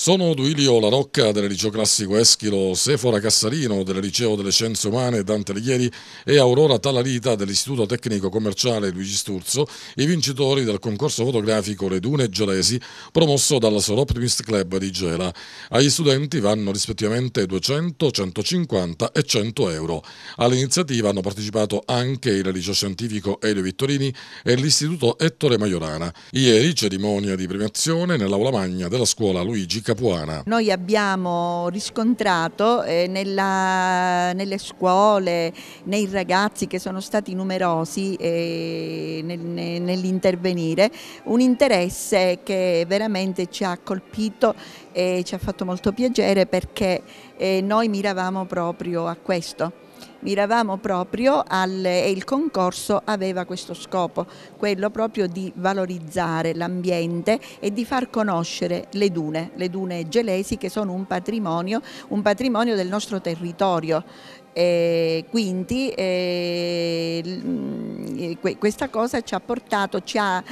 Sono Duilio La Rocca del liceo classico Eschilo Sefora Cassarino del liceo delle scienze umane Dante Alighieri e Aurora Talarita dell'istituto tecnico commerciale Luigi Sturzo i vincitori del concorso fotografico Le Dune Gelesi promosso dalla Sol Optimist Club di Gela. Agli studenti vanno rispettivamente 200, 150 e 100 euro. All'iniziativa hanno partecipato anche il liceo scientifico Elio Vittorini e l'istituto Ettore Maiorana. Ieri cerimonia di premiazione nell'aula magna della scuola Luigi Capuana. Noi abbiamo riscontrato eh, nella, nelle scuole, nei ragazzi che sono stati numerosi eh, nel, nell'intervenire, un interesse che veramente ci ha colpito e ci ha fatto molto piacere perché eh, noi miravamo proprio a questo miravamo proprio al, e il concorso aveva questo scopo, quello proprio di valorizzare l'ambiente e di far conoscere le dune, le dune gelesi che sono un patrimonio, un patrimonio del nostro territorio e quindi eh, mm, questa cosa ci ha portato, ci ha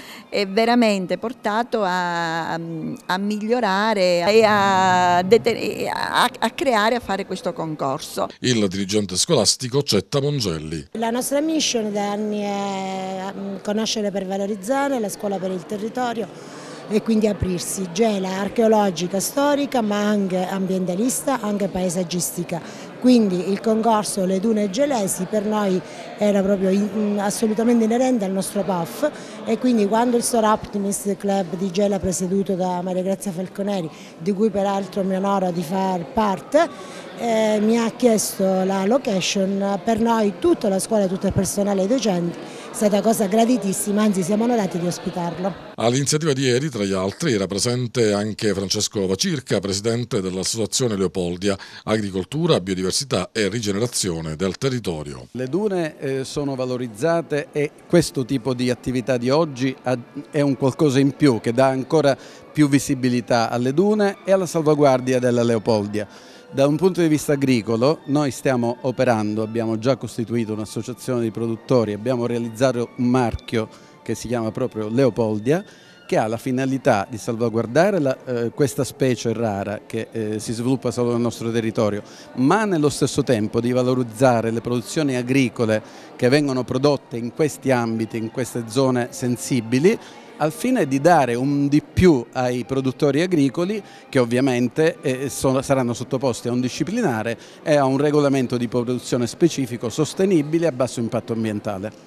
veramente portato a, a migliorare e a, a, a, creare, a fare questo concorso. Il dirigente scolastico Cetta Mongelli. La nostra mission da anni è mm, conoscere per valorizzare, la scuola per il territorio e quindi aprirsi, gela archeologica, storica ma anche ambientalista, anche paesaggistica. Quindi il concorso Le Dune Gelesi per noi era proprio in, assolutamente inerente al nostro PAF e quindi quando il Store Optimist Club di Gela presieduto da Maria Grazia Falconeri, di cui peraltro mi onoro di far parte, eh, mi ha chiesto la location, per noi tutta la scuola, tutto il personale e i docenti è stata cosa graditissima, anzi siamo onorati di ospitarlo. All'iniziativa di ieri, tra gli altri, era presente anche Francesco Vacirca, presidente dell'Associazione Leopoldia Agricoltura, Biodiversità e Rigenerazione del Territorio. Le dune eh, sono valorizzate e questo tipo di attività di oggi è un qualcosa in più che dà ancora più visibilità alle dune e alla salvaguardia della Leopoldia. Da un punto di vista agricolo noi stiamo operando, abbiamo già costituito un'associazione di produttori, abbiamo realizzato un marchio che si chiama proprio Leopoldia che ha la finalità di salvaguardare la, eh, questa specie rara che eh, si sviluppa solo nel nostro territorio, ma nello stesso tempo di valorizzare le produzioni agricole che vengono prodotte in questi ambiti, in queste zone sensibili al fine di dare un di più ai produttori agricoli che ovviamente eh, sono, saranno sottoposti a un disciplinare e a un regolamento di produzione specifico sostenibile a basso impatto ambientale.